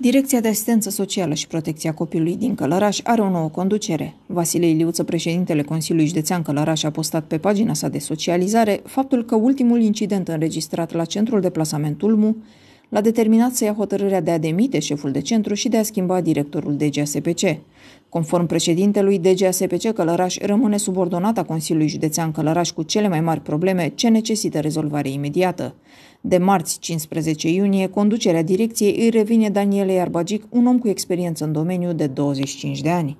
Direcția de Asistență Socială și Protecția Copilului din Călăraș are o nouă conducere. Vasile Iliuță, președintele Consiliului Județean Călăraș, a postat pe pagina sa de socializare faptul că ultimul incident înregistrat la centrul de plasament Ulmu l-a determinat să ia hotărârea de a demite șeful de centru și de a schimba directorul DGSPC, Conform președintelui, DGSPC, Călăraș rămâne subordonată Consiliului Județean Călăraș cu cele mai mari probleme ce necesită rezolvare imediată. De marți 15 iunie, conducerea direcției îi revine Daniele Arbagic, un om cu experiență în domeniu de 25 de ani.